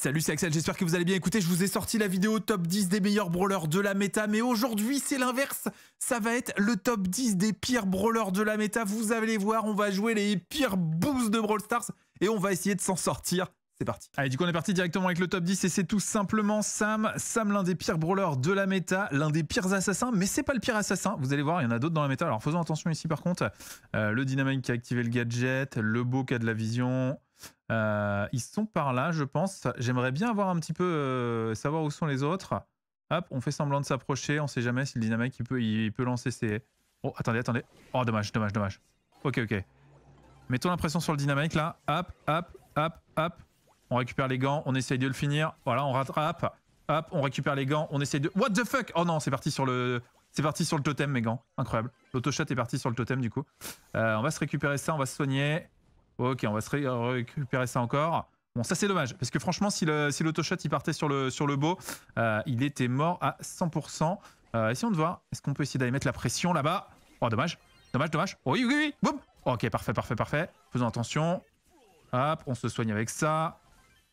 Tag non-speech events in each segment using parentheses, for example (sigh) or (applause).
Salut, c'est Axel, j'espère que vous allez bien. Écoutez, je vous ai sorti la vidéo top 10 des meilleurs brawlers de la méta, mais aujourd'hui, c'est l'inverse. Ça va être le top 10 des pires brawlers de la méta. Vous allez voir, on va jouer les pires boosts de Brawl Stars et on va essayer de s'en sortir. C'est parti. Allez, du coup, on est parti directement avec le top 10 et c'est tout simplement Sam. Sam, l'un des pires brawlers de la méta, l'un des pires assassins, mais c'est pas le pire assassin. Vous allez voir, il y en a d'autres dans la méta. Alors, faisons attention ici par contre. Euh, le dynamite qui a activé le gadget, le beau qui a de la vision, euh, ils sont par là, je pense. J'aimerais bien avoir un petit peu euh, savoir où sont les autres. Hop, on fait semblant de s'approcher. On sait jamais si le dynamique il peut, il peut lancer ses. Oh, attendez, attendez. Oh, dommage, dommage, dommage. Ok, ok. Mettons l'impression sur le dynamique là. Hop, hop, hop, hop. On récupère les gants, on essaye de le finir. Voilà, on rattrape. Hop, on récupère les gants, on essaye de. What the fuck Oh non, c'est parti sur le. C'est parti sur le totem, mes gants. Incroyable. L'autoshot est parti sur le totem, du coup. Euh, on va se récupérer ça, on va se soigner. Ok, on va se euh, récupérer ça encore. Bon, ça c'est dommage, parce que franchement, si l'autoshot il partait sur le, beau, euh, il était mort à 100%. Euh, essayons de voir, est-ce qu'on peut essayer d'aller mettre la pression là-bas Oh, dommage, dommage, dommage. Oh, oui, oui, oui, boum Ok, parfait, parfait, parfait. Faisons attention. Hop, on se soigne avec ça.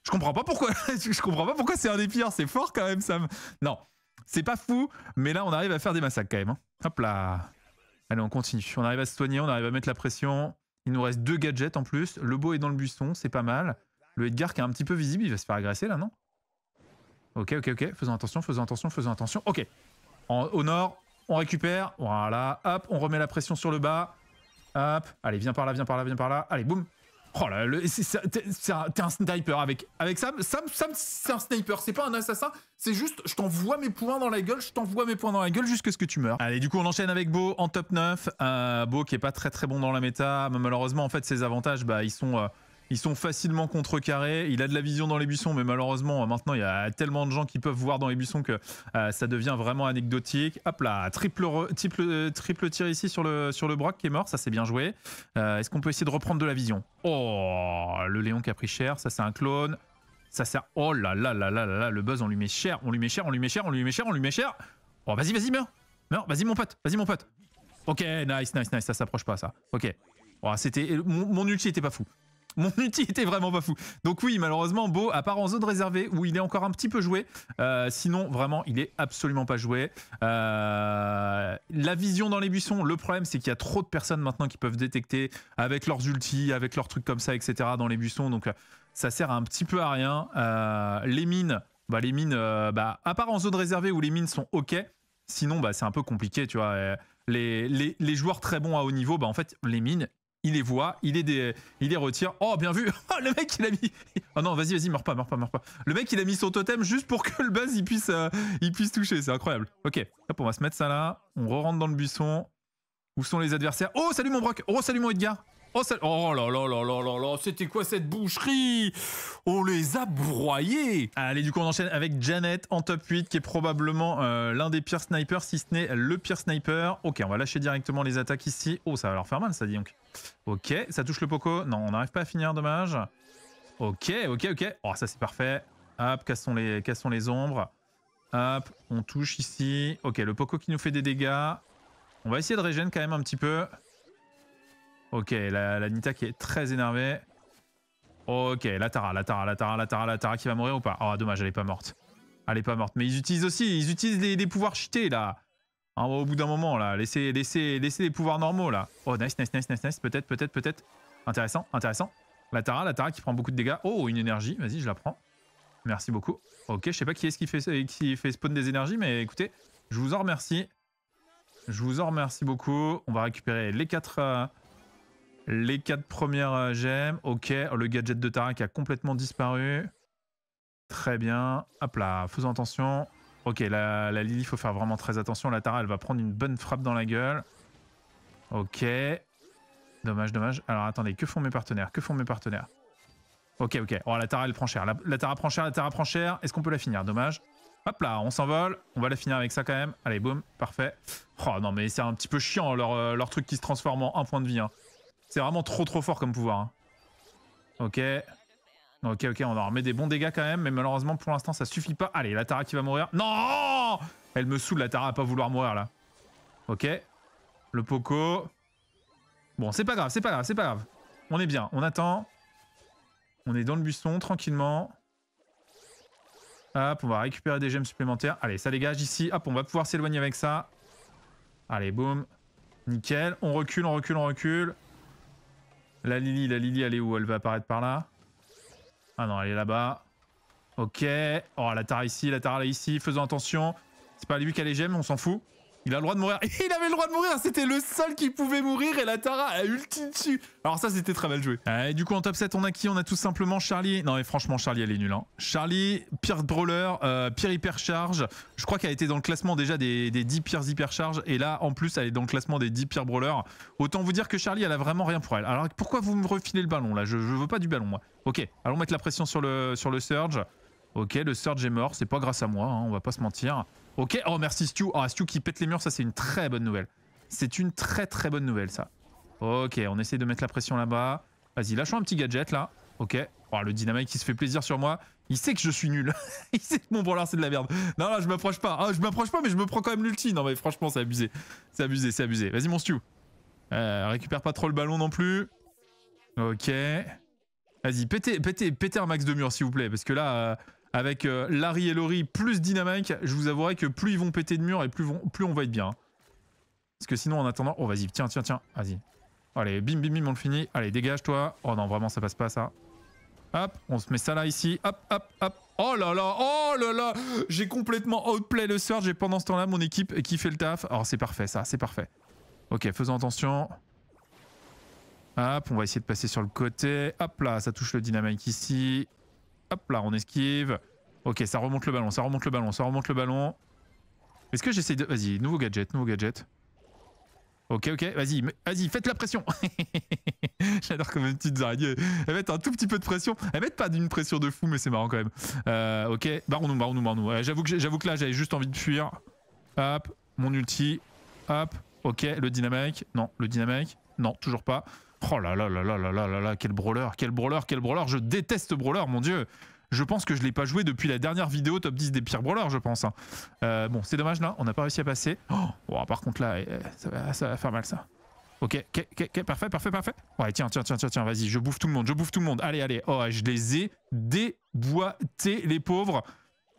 Je comprends pas pourquoi, (laughs) je comprends pas pourquoi c'est un des pires, c'est fort quand même, Sam. Non, c'est pas fou, mais là on arrive à faire des massacres quand même. Hein. Hop là. Allez, on continue. On arrive à se soigner, on arrive à mettre la pression. Il nous reste deux gadgets en plus. Le beau est dans le buisson, c'est pas mal. Le Edgar qui est un petit peu visible, il va se faire agresser là, non Ok, ok, ok. Faisons attention, faisons attention, faisons attention. Ok. au nord, on récupère. Voilà. Hop, on remet la pression sur le bas. Hop. Allez, viens par là, viens par là, viens par là. Allez, boum. Oh là, t'es un sniper avec, avec Sam. Sam, c'est un sniper, c'est pas un assassin. C'est juste, je t'envoie mes points dans la gueule, je t'envoie mes points dans la gueule jusqu'à ce que tu meurs. Allez, du coup, on enchaîne avec Beau en top 9. Euh, Beau qui est pas très très bon dans la méta. malheureusement, en fait, ses avantages, bah, ils sont... Euh, ils sont facilement contrecarrés. Il a de la vision dans les buissons, mais malheureusement, maintenant, il y a tellement de gens qui peuvent voir dans les buissons que euh, ça devient vraiment anecdotique. Hop là, triple, triple, euh, triple tir ici sur le, sur le Brock qui est mort. Ça, c'est bien joué. Euh, est-ce qu'on peut essayer de reprendre de la vision Oh, le Léon qui a pris cher. Ça, c'est un clone. Ça sert. Oh là là là là là là, le buzz, on lui met cher, on lui met cher, on lui met cher, on lui met cher, on lui met cher. Oh, vas-y, vas-y, meurs. Meurs, vas-y, mon pote, vas-y, mon pote. Ok, nice, nice, nice, ça s'approche pas, ça. Ok. Oh, c'était. Mon, ulti était pas fou. (laughs) mon outil était vraiment pas fou. Donc oui, malheureusement, Beau, à part en zone réservée où il est encore un petit peu joué, euh, sinon vraiment, il est absolument pas joué. Euh, la vision dans les buissons, le problème c'est qu'il y a trop de personnes maintenant qui peuvent détecter avec leurs ultis, avec leurs trucs comme ça, etc. dans les buissons. Donc euh, ça sert un petit peu à rien. les mines, bah, les mines, bah, à part en zone réservée où les mines sont ok, sinon bah, c'est un peu compliqué, tu vois. Les, les, les, joueurs très bons à haut niveau, bah, en fait, les mines, il les voit, il les, il retire. Oh, bien vu (laughs) oh, Le mec, il a mis... Oh non, vas-y, vas-y, meurs pas, meurs pas, meurs pas. Le mec, il a mis son totem juste pour que le buzz, il puisse, euh, il puisse toucher. C'est incroyable. Ok, hop, on va se mettre ça là. On re-rentre dans le buisson. Où sont les adversaires Oh, salut mon Brock Oh, salut mon Edgar Oh, ça... Oh là là là là là là, c'était quoi cette boucherie On les a broyés Allez, du coup, on enchaîne avec Janet en top 8, qui est probablement euh, l'un des pires snipers, si ce n'est le pire sniper. Ok, on va lâcher directement les attaques ici. Oh, ça va leur faire mal, ça dit donc. Ok, ça touche le poco. Non, on n'arrive pas à finir, dommage. Ok, ok, ok. Oh, ça c'est parfait. Hop, cassons les, cassons les ombres. Hop, on touche ici. Ok, le Poco qui nous fait des dégâts. On va essayer de régénérer quand même un petit peu. Ok, la, Nita qui est très énervée. Ok, la Tara, la Tara, la Tara, la Tara, la Tara qui va mourir ou pas Oh, dommage, elle est pas morte. Elle est pas morte. Mais ils utilisent aussi, ils utilisent les, pouvoirs cheatés, là. Hein, au bout d'un moment, là. Laissez, les pouvoirs normaux, là. Oh, nice, nice, nice, nice, nice. Peut-être, peut-être, peut-être. Intéressant, intéressant. La Tara, la Tara qui prend beaucoup de dégâts. Oh, une énergie. Vas-y, je la prends. Merci beaucoup. Ok, je sais pas qui est-ce qui fait, qui fait spawn des énergies, mais écoutez, je vous en remercie. Je vous en remercie beaucoup. On va récupérer les quatre... Euh, les quatre premières euh, gemmes. Ok. le gadget de Tara qui a complètement disparu. Très bien. Hop là, faisons attention. Ok, la, Lily, il faut faire vraiment très attention. La Tara, elle va prendre une bonne frappe dans la gueule. Ok. Dommage, dommage. Alors attendez, que font mes partenaires Que font mes partenaires Ok, ok. Oh, la Tara, elle prend cher. La, Tara prend cher, la Tara prend cher. Est-ce qu'on peut la finir Dommage. Hop là, on s'envole. On va la finir avec ça quand même. Allez, boum, parfait. Oh non, mais c'est un petit peu chiant leur, euh, leur truc qui se transforme en un point de vie. Hein. C'est vraiment trop trop fort comme pouvoir. Hein. Ok. Ok, ok, on en remet des bons dégâts quand même, mais malheureusement pour l'instant ça suffit pas. Allez, la Tara qui va mourir. Non Elle me saoule la Tara à pas vouloir mourir là. Ok. Le Poco. Bon, c'est pas grave, c'est pas grave, c'est pas grave. On est bien, on attend. On est dans le buisson, tranquillement. Hop, on va récupérer des gemmes supplémentaires. Allez, ça dégage ici. Hop, on va pouvoir s'éloigner avec ça. Allez, boum. Nickel. On recule, on recule, on recule. La Lily, la Lily, elle est où Elle va apparaître par là Ah non, elle est là-bas. Ok. Oh, la Tara ici, la Tara là ici. Faisons attention. C'est pas lui qui a les gemmes, on s'en fout. Il a le droit de mourir. (laughs) il avait le droit de mourir. C'était le seul qui pouvait mourir et la Tara a ulti dessus. Alors ça, c'était très mal joué. et euh, du coup, en top 7, on a qui On a tout simplement Charlie. Non, mais franchement, Charlie, elle est nulle. Hein. Charlie, pire brawler, euh, pire hypercharge. Je crois qu'elle était dans le classement déjà des, des 10 pires hypercharges. Et là, en plus, elle est dans le classement des 10 pires brawlers. Autant vous dire que Charlie, elle a vraiment rien pour elle. Alors pourquoi vous me refilez le ballon là je, veux pas du ballon, moi. Ok, allons mettre la pression sur le, sur le Surge. Ok, le Surge est mort. C'est pas grâce à moi, hein, on va pas se mentir. Ok, oh merci Stu. Oh, Stu qui pète les murs, ça c'est une très bonne nouvelle. C'est une très très bonne nouvelle ça. Ok, on essaie de mettre la pression là-bas. Vas-y, lâchons un petit gadget là. Ok. Oh, le dynamite qui se fait plaisir sur moi. Il sait que je suis nul. (laughs) il sait que mon brawler c'est de la merde. Non, là je m'approche pas. Ah, je m'approche pas, mais je me prends quand même l'ulti. Non, mais franchement, c'est abusé. C'est abusé, c'est abusé. Vas-y, mon Stu. Euh, récupère pas trop le ballon non plus. Ok. Vas-y, pétez, pétez, pétez un max de murs, s'il vous plaît. Parce que là, euh, avec euh, Larry et Lori plus Dynamite, je vous avouerai que plus ils vont péter de mur et plus, on va être bien. Hein. Parce que sinon, en attendant... Oh, vas-y, tiens, tiens, tiens, vas-y. Allez, bim, bim, bim, on le finit. Allez, dégage-toi. Oh non, vraiment, ça passe pas, ça. Hop, on se met ça là, ici. Hop, hop, hop. Oh là là, oh là là J'ai complètement outplay le Surge J'ai pendant ce temps-là, mon équipe qui fait le taf. Alors, oh, c'est parfait, ça, c'est parfait. Ok, faisons attention. Hop, on va essayer de passer sur le côté. Hop là, ça touche le dynamique ici. Hop là, on esquive. Ok, ça remonte le ballon, ça remonte le ballon, ça remonte le ballon. Est-ce que j'essaie de... Vas-y, nouveau gadget, nouveau gadget. Ok, ok, vas-y, vas-y, faites la pression. (laughs) J'adore comme une petite araignée. Elles mettent un tout petit peu de pression. Elles mettent pas d'une pression de fou, mais c'est marrant quand même. Euh, ok, on nous barre nous nous j'avoue, que, que là, j'avais juste envie de fuir. Hop, mon ulti. Hop, ok, le dynamique. Non, le dynamique. Non, toujours pas. Oh là là là là là là là là, quel brawler, quel brawler, quel brawler. Je déteste brawler, mon dieu. Je pense que je ne l'ai pas joué depuis la dernière vidéo top 10 des pires brawlers, je pense. Hein. Euh, bon, c'est dommage là, on n'a pas réussi à passer. Oh, par contre là, eh, eh, ça va, faire mal ça. Ok, ok, parfait, parfait, parfait. Ouais, tiens, tiens, tiens, tiens, tiens, vas-y, je bouffe tout le monde, je bouffe tout le monde. Allez, allez. Oh, je les ai déboîtés, les pauvres.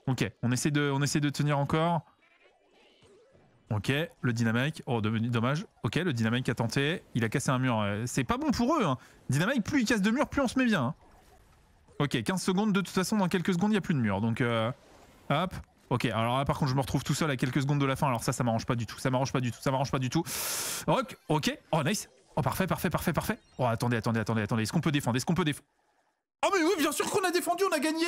Ok, on essaie de, on essaie de tenir encore. Ok, le dynamique. Oh, dommage. Ok, le dynamique a tenté. Il a cassé un mur. Euh, c'est pas bon pour eux. Hein. Dynamique, plus il casse de mur plus on se met bien. Hein. Ok, 15 secondes. De toute façon, dans quelques secondes, il n'y a plus de mur. Donc, euh, hop. Ok, alors là, par contre, je me retrouve tout seul à quelques secondes de la fin. Alors ça, ça m'arrange pas du tout. Ça m'arrange pas du tout. Ça m'arrange pas du tout. Ok, ok. Oh, nice. Oh, parfait, parfait, parfait, parfait. Oh, attendez, attendez, attendez, attendez. Est-ce qu'on peut défendre Est-ce qu'on peut défendre Oh, ah, mais oui, bien sûr qu'on a défendu, on a gagné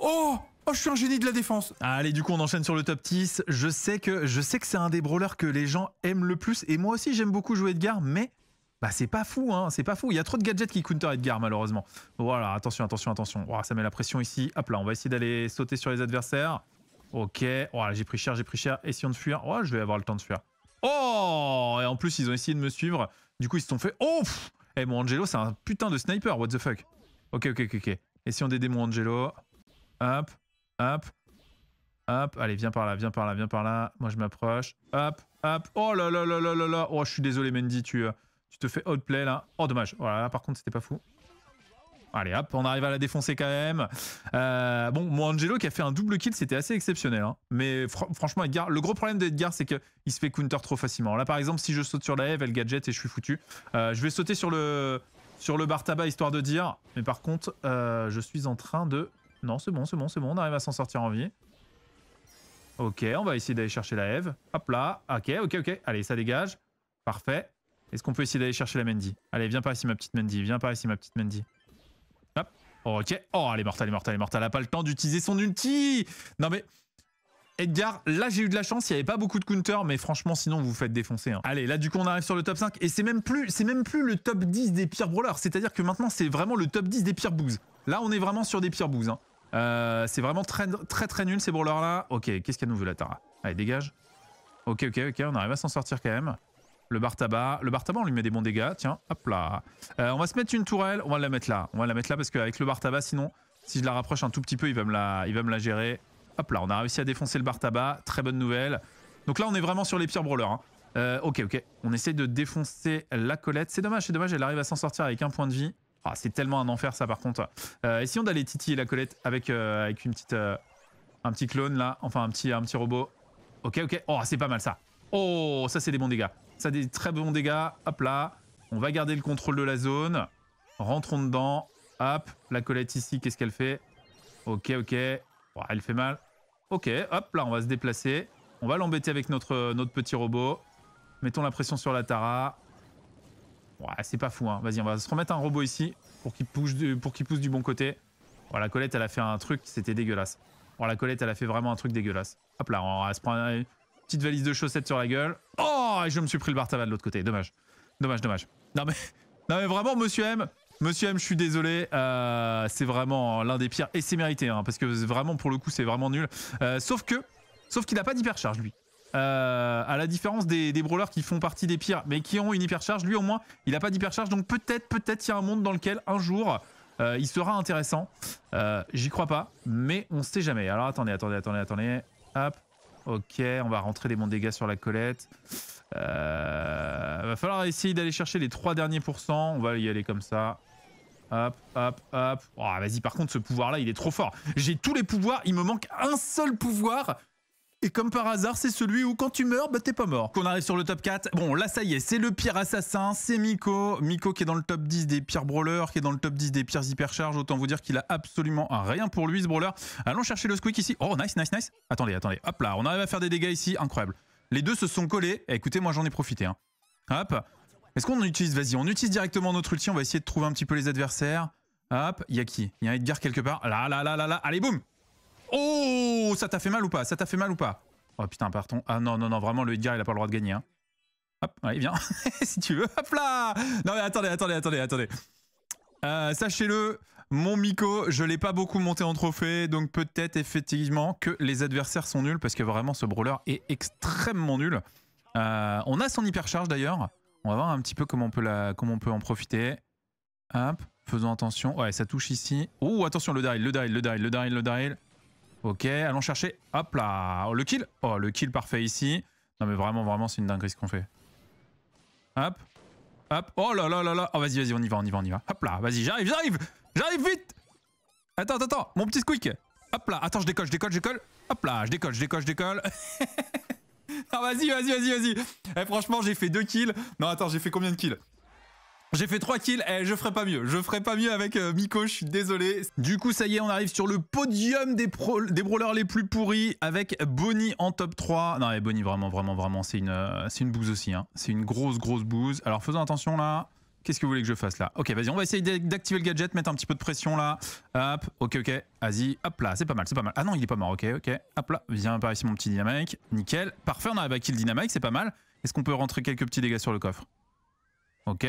Oh Oh, je suis un génie de la défense. Allez, du coup, on enchaîne sur le top 10. Je sais que, je sais que c'est un des brawlers que les gens aiment le plus. Et moi aussi, j'aime beaucoup jouer Edgar, mais bah, c'est pas fou, hein. C'est pas fou. Il y a trop de gadgets qui counter Edgar, malheureusement. Voilà, attention, attention, attention. Oh, ça met la pression ici. Hop là, on va essayer d'aller sauter sur les adversaires. Ok. Voilà, j'ai pris cher, j'ai pris cher. Essayons de fuir. Oh, je vais avoir le temps de fuir. Oh Et en plus, ils ont essayé de me suivre. Du coup, ils se sont fait. Oh Eh, mon Angelo, c'est un putain de sniper. What the fuck Ok, ok, ok, ok. Essayons d'aider mon Angelo. Hop. Hop. Hop. Allez, viens par là, viens par là, viens par là. Moi, je m'approche. Hop. Hop. Oh là là là là là là. Oh, je suis désolé, Mendy. Tu, euh, tu te fais outplay là. Oh, dommage. Voilà, là, par contre, c'était pas fou. Allez, hop, on arrive à la défoncer quand même. Euh, bon, moi Angelo qui a fait un double kill, c'était assez exceptionnel. Hein. Mais franchement, Edgar, le gros problème d'Edgar, c'est qu'il se fait counter trop facilement. Là, par exemple, si je saute sur la Eve, elle gadget et je suis foutu. Euh, je vais sauter sur le, sur le bar tabac histoire de dire. Mais par contre, je suis en train de non, c'est bon, c'est bon, c'est bon, on arrive à s'en sortir en vie. Ok, on va essayer d'aller chercher la Eve. Hop là, ok, ok, ok. Allez, ça dégage. Parfait. Est-ce qu'on peut essayer d'aller chercher la Mendy Allez, viens par ici, ma petite Mendy. Viens par ici, ma petite Mendy. Hop. Ok. Oh, elle est morte, elle est morte, elle est morte, Elle a pas le temps d'utiliser son ulti. Non, mais... Edgar, là j'ai eu de la chance, il n'y avait pas beaucoup de counter, mais franchement sinon vous vous faites défoncer. Hein. Allez, là du coup on arrive sur le top 5, et c'est même plus c'est même plus le top 10 des pires brawlers, c'est-à-dire que maintenant c'est vraiment le top 10 des pires booze. Là on est vraiment sur des pires booze. Hein. Euh, c'est vraiment très, très très nul ces brawlers là Ok, qu'est-ce qu'elle nous veut la Tara Allez, dégage. Ok, ok, ok, on arrive à s'en sortir quand même. Le bar tabac. Le bar tabac, on lui met des bons dégâts. Tiens, hop là. Euh, on va se mettre une tourelle. On va la mettre là. On va la mettre là parce qu'avec le bar tabac, sinon, si je la rapproche un tout petit peu, il va me la, il va me la gérer. Hop là, on a réussi à défoncer le bar tabac. Très bonne nouvelle. Donc là, on est vraiment sur les pires brawlers. Hein. Euh, ok, ok. On essaie de défoncer la colette. C'est dommage, c'est dommage. Elle arrive à s'en sortir avec un point de vie. Ah, c'est tellement un enfer ça par contre. Euh, essayons d'aller titiller la colette avec, euh, avec une petite, euh, un petit clone là, enfin un petit, un petit robot. Ok, ok. Oh, c'est pas mal ça. Oh, ça c'est des bons dégâts. Ça des très bons dégâts. Hop là. On va garder le contrôle de la zone. Rentrons dedans. Hop, la colette ici, qu'est-ce qu'elle fait Ok, ok. Oh, elle fait mal. Ok, hop là, on va se déplacer. On va l'embêter avec notre, notre petit robot. Mettons la pression sur la Tara. Ouais, c'est pas fou. Hein. Vas-y, on va se remettre un robot ici pour qu'il pousse, pousse, du bon côté. Voilà, la Colette, elle a fait un truc, c'était dégueulasse. la Colette, elle a fait vraiment un truc dégueulasse. Hop là, on va se prendre une petite valise de chaussettes sur la gueule. Oh, et je me suis pris le bar-tabac de l'autre côté. Dommage. Dommage, dommage. Non mais, non mais vraiment, monsieur M, Monsieur M, je suis désolé, euh, c'est vraiment l'un des pires et c'est mérité, hein, parce que vraiment pour le coup c'est vraiment nul. Euh, sauf que, sauf qu'il n'a pas d'hypercharge lui. Euh, à la différence des, des, brawlers qui font partie des pires, mais qui ont une hypercharge, lui au moins, il n'a pas d'hypercharge. Donc peut-être, peut-être, il y a un monde dans lequel un jour, euh, il sera intéressant. Euh, j'y crois pas, mais on sait jamais. Alors attendez, attendez, attendez, attendez. Hop. Ok, on va rentrer les bons dégâts sur la colette. Euh, va falloir essayer d'aller chercher les 3 derniers pourcents. On va y aller comme ça. Hop, hop, hop. Oh, Vas-y, par contre, ce pouvoir-là, il est trop fort. J'ai tous les pouvoirs. Il me manque un seul pouvoir et comme par hasard, c'est celui où quand tu meurs, bah t'es pas mort. Qu'on arrive sur le top 4. Bon, là ça y est, c'est le pire assassin, c'est Miko. Miko qui est dans le top 10 des pires brawlers, qui est dans le top 10 des pires hypercharges. Autant vous dire qu'il a absolument rien pour lui ce brawler. Allons chercher le squeak ici. Oh, nice, nice, nice. Attendez, attendez. Hop là, on arrive à faire des dégâts ici. Incroyable. Les deux se sont collés. Eh, écoutez, moi j'en ai profité. Hein. Hop. Est-ce qu'on utilise Vas-y, on utilise directement notre ulti. On va essayer de trouver un petit peu les adversaires. Hop, il y a qui Il y a Edgar quelque part. Là, là, là, là, là. Allez, boum Oh Ça t'a fait mal ou pas Ça t'a fait mal ou pas Oh putain, partons. Ah non, non, non, vraiment, le Edgar, il a pas le droit de gagner. Hein. Hop, allez, viens. (laughs) si tu veux. Hop là Non mais attendez, attendez, attendez, attendez. Euh, sachez-le, mon Miko, je l'ai pas beaucoup monté en trophée, donc peut-être effectivement que les adversaires sont nuls, parce que vraiment ce brawler est extrêmement nul. Euh, on a son hypercharge d'ailleurs. On va voir un petit peu comment on peut, la, comment on peut en profiter. Hop, faisons attention. Ouais, ça touche ici. Oh, attention, le dial, le dial, le dial, le dial, le dial. Ok, allons chercher. Hop là oh, Le kill Oh, le kill parfait ici. Non mais vraiment, vraiment, c'est une dinguerie ce qu'on fait. Hop. Hop. Oh là là là là Oh, vas-y, vas-y, on y va, on y va, on y va. Hop là, vas-y, j'arrive, j'arrive J'arrive vite Attends, attends, Mon petit squeak Hop là, attends, je décolle, je décolle, je décolle. Hop là, je décolle, je décolle, je décolle. (laughs) ah, vas-y, vas-y, vas-y, vas-y. Eh, franchement, j'ai fait deux kills. Non, attends, j'ai fait combien de kills j'ai fait 3 kills, et eh, je ferai pas mieux. Je ferai pas mieux avec euh, Miko, je suis désolé. Du coup, ça y est, on arrive sur le podium des, brawlers les plus pourris avec Bonnie en top 3. Non, mais Bonnie, vraiment, vraiment, vraiment, c'est une, euh, une bouse aussi. Hein. C'est une grosse, grosse bouse. Alors, faisons attention là. Qu'est-ce que vous voulez que je fasse là Ok, vas-y, on va essayer d'activer le gadget, mettre un petit peu de pression là. Hop, ok, ok, vas-y, hop là, c'est pas mal, c'est pas mal. Ah non, il est pas mort, ok, ok, hop là, viens par ici mon petit dynamique, nickel. Parfait, on arrive à kill dynamique, c'est pas mal. Est-ce qu'on peut rentrer quelques petits dégâts sur le coffre Ok,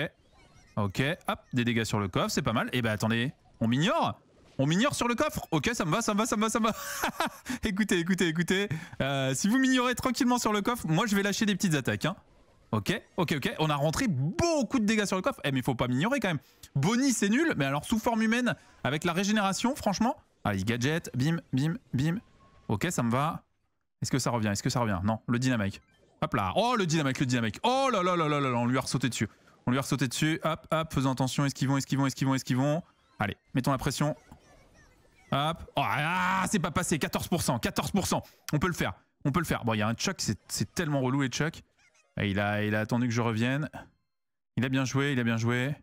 Ok, hop, des dégâts sur le coffre, c'est pas mal. Et bah ben, attendez, on m'ignore on m'ignore sur le coffre Ok, ça me va, ça me va, ça me va, ça me va. (laughs) écoutez, écoutez, écoutez. Euh, si vous m'ignorez tranquillement sur le coffre, moi je vais lâcher des petites attaques. Hein. Ok, ok, ok. On a rentré beaucoup de dégâts sur le coffre. Eh, mais faut pas m'ignorer quand même. Bonnie, c'est nul. Mais alors, sous forme humaine, avec la régénération, franchement. Allez, gadget, bim, bim, bim. Ok, ça me va. Est-ce que ça revient Est-ce que ça revient Non, le dynamique. Hop là. Oh, le dynamique, le dynamique. Oh là là là là là, on lui a ressauté dessus. On lui a sauté dessus. Hop, hop, faisons attention. Est-ce Est-ce Est-ce qu'ils qu'ils qu'ils vont vont vont Est-ce qu'ils vont Allez, mettons la pression. Hop. Oh, ah, c'est pas passé. 14%. 14%. On peut le faire. On peut le faire. Bon, il y a un Chuck. C'est tellement relou, les Chuck. Il a, il a attendu que je revienne. Il a bien joué. Il a bien joué.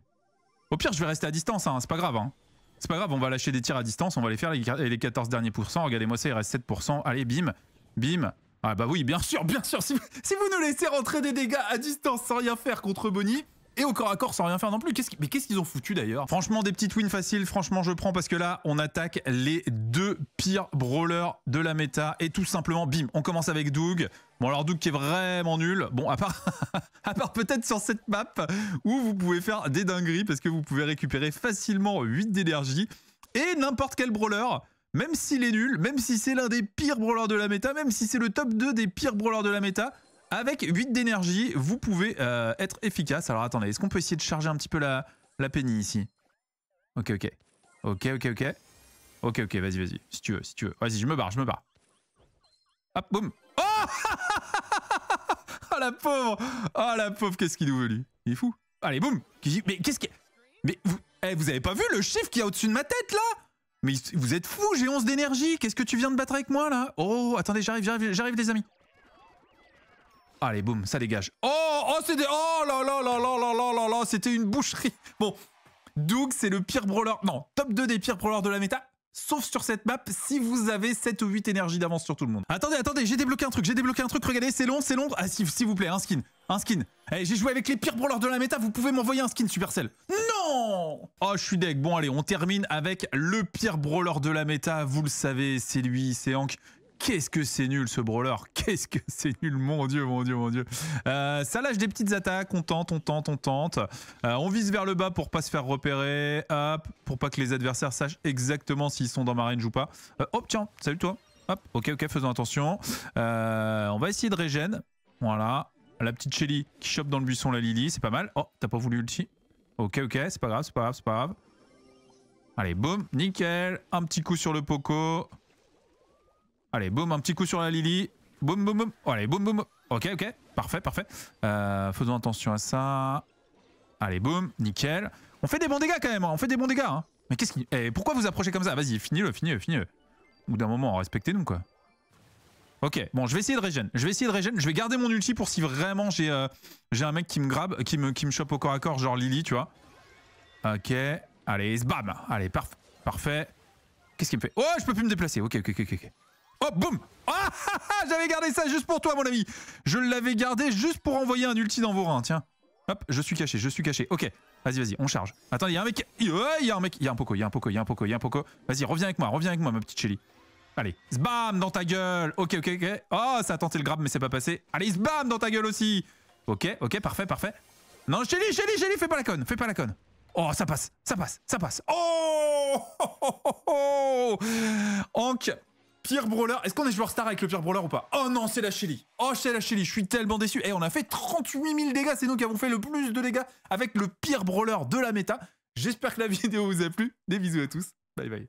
Au pire, je vais rester à distance. Hein. C'est pas grave. Hein. C'est pas grave. On va lâcher des tirs à distance. On va les faire, les 14 derniers pourcents. Regardez-moi ça. Il reste 7%. Allez, bim. Bim. Ah bah oui, bien sûr, bien sûr. si vous nous laissez rentrer des dégâts à distance sans rien faire contre Bonnie, et au corps à corps sans rien faire non plus. mais qu'est-ce qu'ils ont foutu d'ailleurs Franchement, des petites wins faciles, franchement, je prends parce que là, on attaque les deux pires brawlers de la méta. Et tout simplement, bim, on commence avec Doug. Bon alors Doug qui est vraiment nul, bon à part, (laughs) à part peut-être sur cette map où vous pouvez faire des dingueries parce que vous pouvez récupérer facilement 8 d'énergie et n'importe quel brawler même s'il est nul, même si c'est l'un des pires brawlers de la méta, même si c'est le top 2 des pires brawlers de la méta, avec 8 d'énergie, vous pouvez euh, être efficace. Alors attendez, est-ce qu'on peut essayer de charger un petit peu la, la penny ici Ok, ok. Ok, ok, ok. Ok, ok, vas-y, vas-y. Si tu veux, si tu veux. Vas-y, je me barre, je me barre. Hop, boum. Oh (laughs) Oh la pauvre Oh la pauvre, qu'est-ce qu'il nous veut lui Il est fou. Allez, boum Mais qu'est-ce qu'il... Mais vous... Eh, vous avez pas vu le chiffre qu'il y a au-dessus de ma tête là Mais vous êtes fou, j'ai 11 d'énergie. Qu'est-ce que tu viens de battre avec moi là Oh, attendez, j'arrive, j'arrive, j'arrive les amis. Allez, boum, ça dégage. Oh, oh, c'était... Oh là là là là là là là là, c'était une boucherie. (laughs) Bon, Doug, c'est le pire brawler... Non, top 2 des pires brawlers de la méta. Sauf sur cette map, si vous avez 7 ou 8 énergies d'avance sur tout le monde. Attendez, attendez, j'ai débloqué un truc, j'ai débloqué un truc, regardez, c'est long, c'est long. Ah, s'il vous plaît, un skin, un skin. Eh, j'ai joué avec les pires brawlers de la méta, vous pouvez m'envoyer un skin Supercell. Non Oh, je suis deck Bon, allez, on termine avec le pire brawler de la méta, vous le savez, c'est lui, c'est Hank. Qu'est-ce que c'est nul ce brawler Qu'est-ce que c'est nul Mon dieu, mon dieu, mon dieu. Euh, ça lâche des petites attaques, on tente, on tente, on tente. Euh, on vise vers le bas pour pas se faire repérer. Hop, pour pas que les adversaires sachent exactement s'ils sont dans ma range ou pas. Oh tiens, salut toi. Hop, ok, ok, faisons attention. on va essayer de regen. Voilà. La petite Shelly qui chope dans le buisson la Lily, c'est pas mal. Oh, t'as pas voulu ulti Ok, ok, c'est pas grave, c'est pas grave, c'est pas grave. Allez, boum, nickel. Un petit coup sur le poco. Allez, boum, un petit coup sur la Lily. Boum, boum, boum. allez, boum, boum, Ok, ok. Parfait, parfait. Euh, faisons attention à ça. Allez, boum. Nickel. On fait des bons dégâts quand même. Hein. On fait des bons dégâts. Hein. Mais qu'est-ce qui. Eh, pourquoi vous approchez comme ça Vas-y, finis-le, finis-le, finis-le. Au bout d'un moment, respectez-nous, quoi. Ok, bon, je vais essayer de régène. Je vais essayer de régène. Je vais garder mon ulti pour si vraiment j'ai euh, j'ai un mec qui me grabe, qui me, qui me chope au corps à corps, genre Lily, tu vois. Ok. Allez, bam Allez, parfait. Qu'est-ce qu'il me fait Oh, je peux plus me déplacer. Ok, ok, ok, ok. Oh, boum ah, ah, ah, J'avais gardé ça juste pour toi, mon ami Je l'avais gardé juste pour envoyer un ulti dans vos reins, tiens. Hop, je suis caché, je suis caché. Ok, vas-y, vas-y, on charge. Attends, il y a un mec... Il y a un mec... Il y a un poco, il y a un poco, il y a un poco, il y a un poco. Vas-y, reviens avec moi, reviens avec moi, ma petite Shelly. Allez, sbam dans ta gueule Ok, ok, ok. Oh, ça a tenté le grab, mais c'est pas passé. Allez, sbam dans ta gueule aussi Ok, ok, parfait, parfait. Non, Shelly, Shelly, Shelly, fais pas la conne, fais pas la conne. Oh, ça passe, ça passe, ça passe. Oh, (laughs) oh, oh, oh, oh. Pire brawler. Est-ce qu'on est joueur star avec le pire brawler ou pas Oh non, c'est la Shelly. Oh, c'est la Shelly. Je suis tellement déçu. Et on a fait 38 000 dégâts. C'est nous qui avons fait le plus de dégâts avec le pire brawler de la méta. J'espère que la (laughs) vidéo vous a plu. Des bisous à tous. Bye bye.